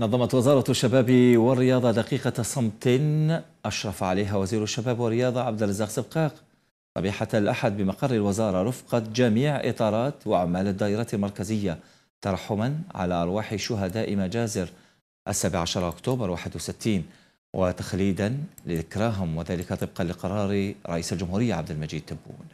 نظمت وزارة الشباب والرياضة دقيقة صمت أشرف عليها وزير الشباب والرياضة عبد الرزاق سبقاق صبيحة الأحد بمقر الوزارة رفقة جميع إطارات وأعمال الدائرة المركزية ترحما على أرواح شهداء مجازر السابع عشر أكتوبر 61 وتخليدا لذكراهم وذلك طبقا لقرار رئيس الجمهورية عبد المجيد تبون